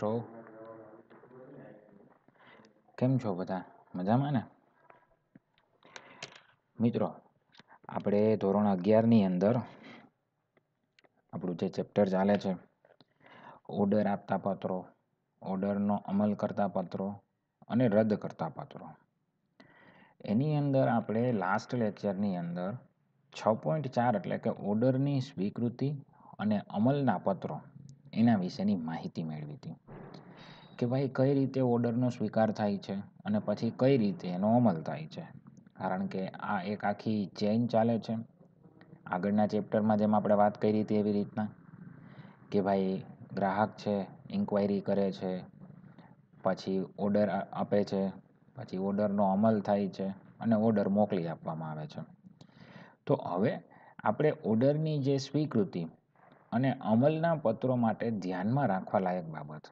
મિત્રો કેમ છો બધા મજામાં ને મિત્રો આપણે ધોરણ અગિયારની અંદર આપણું જે ચેપ્ટર ચાલે છે ઓર્ડર આપતા પત્રો ઓર્ડરનો અમલ કરતા પત્રો અને રદ કરતા પત્રો એની અંદર આપણે લાસ્ટ લેક્ચરની અંદર છ પોઈન્ટ ચાર એટલે કે ઓર્ડરની સ્વીકૃતિ અને અમલના પત્રો એના વિશેની માહિતી મેળવી હતી કે ભાઈ કઈ રીતે ઓર્ડરનો સ્વીકાર થાય છે અને પછી કઈ રીતે એનો અમલ થાય છે કારણ કે આ એક આખી ચેઇન ચાલે છે આગળના ચેપ્ટરમાં જેમ આપણે વાત કરી હતી એવી રીતના કે ભાઈ ગ્રાહક છે ઇન્ક્વાયરી કરે છે પછી ઓર્ડર આપે છે પછી ઓર્ડરનો અમલ થાય છે અને ઓર્ડર મોકલી આપવામાં આવે છે તો હવે આપણે ઓર્ડરની જે સ્વીકૃતિ અને અમલના પત્રો માટે ધ્યાનમાં રાખવા લાયક બાબત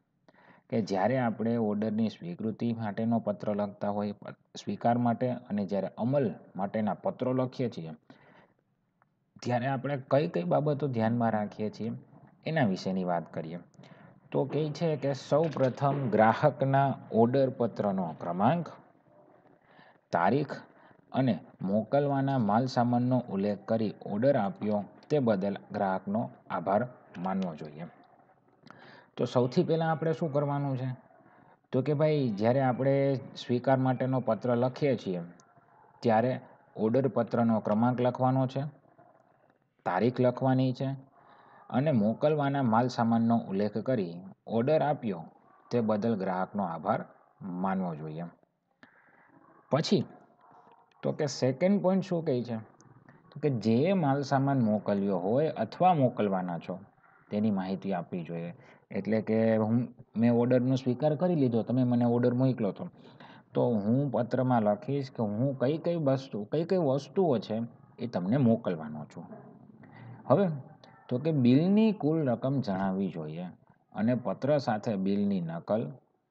કે જ્યારે આપણે ઓર્ડરની સ્વીકૃતિ માટેનો પત્ર લખતા હોય સ્વીકાર માટે અને જ્યારે અમલ માટેના પત્રો લખીએ છીએ ત્યારે આપણે કઈ કઈ બાબતો ધ્યાનમાં રાખીએ છીએ એના વિશેની વાત કરીએ તો કહે છે કે સૌ પ્રથમ ગ્રાહકના ઓર્ડર પત્રનો ક્રમાંક તારીખ અને મોકલવાના માલસામાનનો ઉલ્લેખ કરી ઓર્ડર આપ્યો તે બદલ ગ્રાહકનો આભાર માનવો જોઈએ તો સૌથી પહેલાં આપણે શું કરવાનું છે તો કે ભાઈ જ્યારે આપણે સ્વીકાર માટેનો પત્ર લખીએ છીએ ત્યારે ઓર્ડર પત્રનો ક્રમાંક લખવાનો છે તારીખ લખવાની છે અને મોકલવાના માલ સામાનનો ઉલ્લેખ કરી ઓર્ડર આપ્યો તે બદલ ગ્રાહકનો આભાર માનવો જોઈએ પછી તો કે સેકન્ડ પોઈન્ટ શું કહે છે કે જે માલસામાન મોકલ્યો હોય અથવા મોકલવાના છો તેની માહિતી આપવી જોઈએ એટલે કે હું મેં ઓર્ડરનો સ્વીકાર કરી લીધો તમે મને ઓર્ડર મોકલો તો તો હું પત્રમાં લખીશ કે હું કઈ કઈ વસ્તુ કઈ કઈ વસ્તુઓ છે એ તમને મોકલવાનો છું હવે તો કે બિલની કુલ રકમ જણાવવી જોઈએ અને પત્ર સાથે બિલની નકલ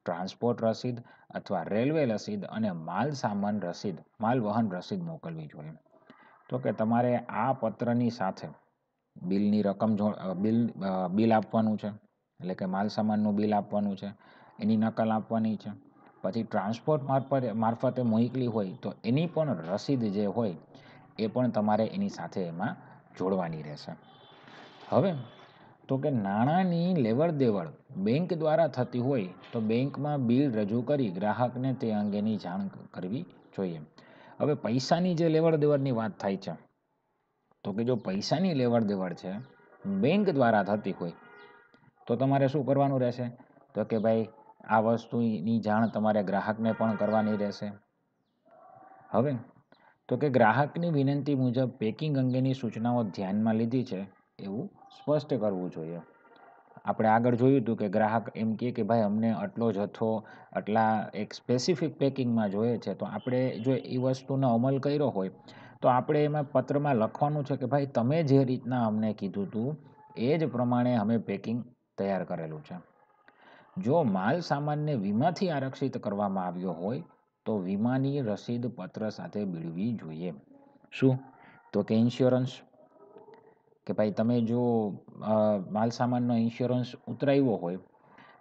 ટ્રાન્સપોર્ટ રસીદ અથવા રેલવે રસીદ અને માલ સામાન રસીદ માલ વહન રસીદ મોકલવી જોઈએ તો કે તમારે આ પત્રની સાથે બિલની રકમ જો બિલ બિલ આપવાનું છે એટલે કે માલ બિલ આપવાનું છે એની નકલ આપવાની છે પછી ટ્રાન્સપોર્ટ મારફતે મારફતે મોકલી હોય તો એની પણ રસીદ જે હોય એ પણ તમારે એની સાથે એમાં જોડવાની રહેશે હવે તો કે નાણાંની લેવડ દેવડ બેંક દ્વારા થતી હોય તો બેંકમાં બિલ રજૂ કરી ગ્રાહકને તે અંગેની જાણ કરવી જોઈએ હવે પૈસાની જે લેવડ દેવડની વાત થાય છે તો કે જો પૈસાની લેવડ દેવડ છે બેંક દ્વારા થતી હોય તો તમારે શું કરવાનું રહેશે તો કે ભાઈ આ વસ્તુની જાણ તમારે ગ્રાહકને પણ કરવાની રહેશે હવે તો કે ગ્રાહકની વિનંતી મુજબ પેકિંગ અંગેની સૂચનાઓ ધ્યાનમાં લીધી છે એવું સ્પષ્ટ કરવું જોઈએ આપણે આગળ જોયું હતું કે ગ્રાહક એમ કહે કે ભાઈ અમને આટલો જથ્થો આટલા એક સ્પેસિફિક પેકિંગમાં જોઈએ છે તો આપણે જો એ વસ્તુનો અમલ કર્યો હોય તો આપણે એમાં પત્રમાં લખવાનું છે કે ભાઈ તમે જે રીતના અમને કીધું હતું એ જ પ્રમાણે અમે પેકિંગ તૈયાર કરેલું છે જો માલ સામાનને વીમાથી આરક્ષિત કરવામાં આવ્યો હોય તો વીમાની રસીદ પત્ર સાથે મેળવી જોઈએ શું તો કે ઇન્સ્યોરન્સ કે ભાઈ તમે જો માલ સામાનનો ઇન્સ્યોરન્સ ઉતરાવ્યો હોય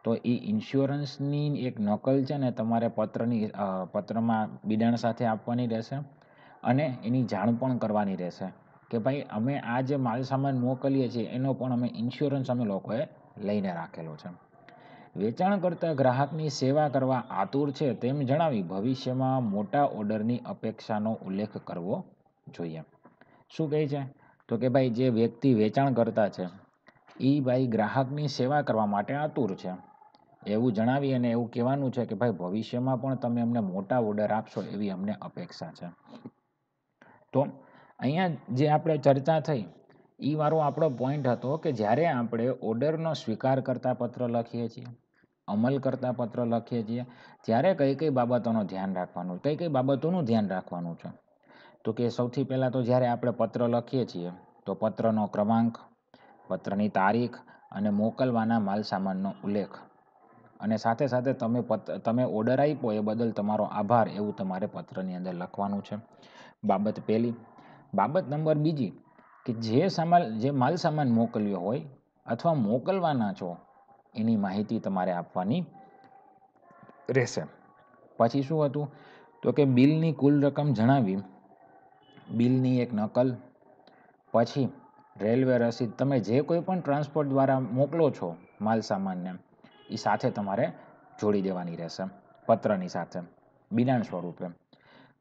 તો એ ઇન્સ્યોરન્સની એક નકલ છે ને તમારે પત્રની પત્રમાં બિડાણ સાથે આપવાની રહેશે અને એની જાણ પણ કરવાની રહેશે કે ભાઈ અમે આ જે માલ સામાન મોકલીએ છીએ એનો પણ અમે ઇન્સ્યોરન્સ અમે લોકોએ લઈને રાખેલો છે વેચાણ કરતાં ગ્રાહકની સેવા કરવા આતુર છે તેમ જણાવી ભવિષ્યમાં મોટા ઓર્ડરની અપેક્ષાનો ઉલ્લેખ કરવો જોઈએ શું કહે છે તો કે ભાઈ જે વ્યક્તિ વેચાણ કરતા છે એ ભાઈ ગ્રાહકની સેવા કરવા માટે આતુર છે એવું જણાવી અને એવું કહેવાનું છે કે ભાઈ ભવિષ્યમાં પણ તમે અમને મોટા ઓર્ડર આપશો એવી અમને અપેક્ષા છે તો અહીંયા જે આપણે ચર્ચા થઈ એ વારો આપણો પોઈન્ટ હતો કે જ્યારે આપણે ઓર્ડરનો સ્વીકાર કરતા પત્ર લખીએ છીએ અમલ કરતા પત્ર લખીએ છીએ ત્યારે કઈ કઈ બાબતોનું ધ્યાન રાખવાનું કઈ કઈ બાબતોનું ધ્યાન રાખવાનું છે તો કે સૌથી પહેલાં તો જ્યારે આપણે પત્ર લખીએ છીએ તો પત્રનો ક્રમાંક પત્રની તારીખ અને મોકલવાના માલસામાનનો ઉલ્લેખ અને સાથે સાથે તમે પત્ર તમે ઓર્ડર આપ્યો એ બદલ તમારો આભાર એવું તમારે પત્રની અંદર લખવાનું છે બાબત પહેલી બાબત નંબર બીજી કે જે સામાન જે માલસામાન મોકલ્યો હોય અથવા મોકલવાના છો એની માહિતી તમારે આપવાની રહેશે પછી શું હતું તો કે બિલની કુલ રકમ જણાવી બિલની એક નકલ પછી રેલવે રસીદ તમે જે કોઈ પણ ટ્રાન્સપોર્ટ દ્વારા મોકલો છો માલ સામાનને એ સાથે તમારે જોડી દેવાની રહેશે પત્રની સાથે બિનાણ સ્વરૂપે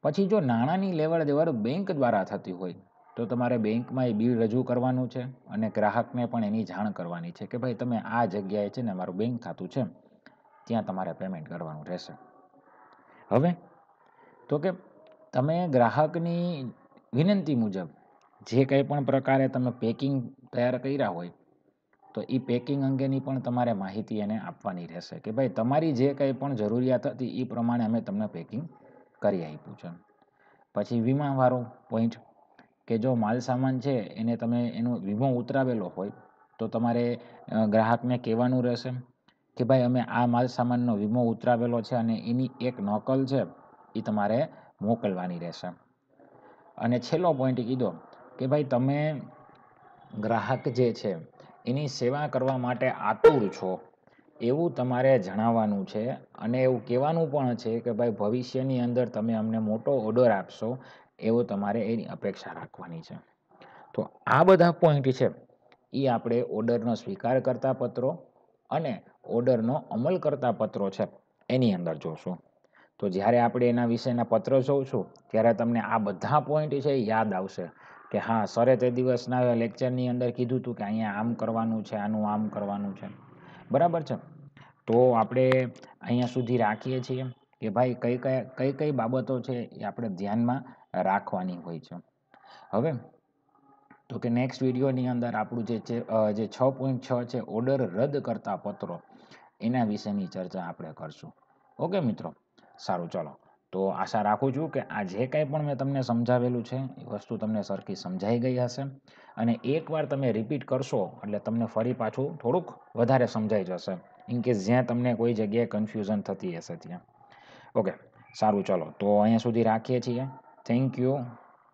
પછી જો નાણાંની લેવડ દેવડ બેંક દ્વારા થતી હોય તો તમારે બેંકમાં એ બિલ રજૂ કરવાનું છે અને ગ્રાહકને પણ એની જાણ કરવાની છે કે ભાઈ તમે આ જગ્યાએ છે ને મારું બેંક ખાતું છે ત્યાં તમારે પેમેન્ટ કરવાનું રહેશે હવે તો કે તમે ગ્રાહકની વિનંતી મુજબ જે કંઈ પણ પ્રકારે તમે પેકિંગ તૈયાર કર્યા હોય તો એ પેકિંગ અંગેની પણ તમારે માહિતી એને આપવાની રહેશે કે ભાઈ તમારી જે કંઈ પણ જરૂરિયાત હતી એ પ્રમાણે અમે તમને પેકિંગ કરી આપ્યું છે પછી વીમાવાળો પોઈન્ટ કે જો માલ સામાન છે એને તમે એનો વીમો ઉતરાવેલો હોય તો તમારે ગ્રાહકને કહેવાનું રહેશે કે ભાઈ અમે આ માલ સામાનનો વીમો ઉતરાવેલો છે અને એની એક નકલ છે એ તમારે મોકલવાની રહેશે અને છેલ્લો પોઈન્ટ કીધો કે ભાઈ તમે ગ્રાહક જે છે એની સેવા કરવા માટે આતુર છો એવું તમારે જણાવવાનું છે અને એવું કહેવાનું પણ છે કે ભાઈ ભવિષ્યની અંદર તમે અમને મોટો ઓર્ડર આપશો એવો તમારે એની અપેક્ષા રાખવાની છે તો આ બધા પોઈન્ટ છે એ આપણે ઓર્ડરનો સ્વીકાર કરતા પત્રો અને ઓર્ડરનો અમલ કરતા પત્રો છે એની અંદર જોશું તો જ્યારે આપણે એના વિશેના પત્રો જોઈશું ત્યારે તમને આ બધા પોઈન્ટ છે યાદ આવશે કે હા સરે તે દિવસના લેક્ચરની અંદર કીધું હતું કે અહીંયા આમ કરવાનું છે આનું આમ કરવાનું છે બરાબર છે તો આપણે અહીંયા સુધી રાખીએ છીએ કે ભાઈ કઈ કઈ કઈ કઈ બાબતો છે એ આપણે ધ્યાનમાં રાખવાની હોય છે હવે તો કે નેક્સ્ટ વિડીયોની અંદર આપણું જે જે છ પોઈન્ટ છ છે ઓર્ડર રદ કરતા પત્રો એના વિશેની ચર્ચા આપણે કરશું ઓકે મિત્રો સારું ચલો તો આશા રાખું છું કે આ જે કાંઈ પણ મેં તમને સમજાવેલું છે એ વસ્તુ તમને સરખી સમજાઈ ગઈ હશે અને એકવાર તમે રિપીટ કરશો એટલે તમને ફરી પાછું થોડુંક વધારે સમજાઈ જશે ઇનકેસ જ્યાં તમને કોઈ જગ્યાએ કન્ફ્યુઝન થતી હશે ત્યાં ઓકે સારું ચલો તો અહીંયા સુધી રાખીએ છીએ થેન્ક યુ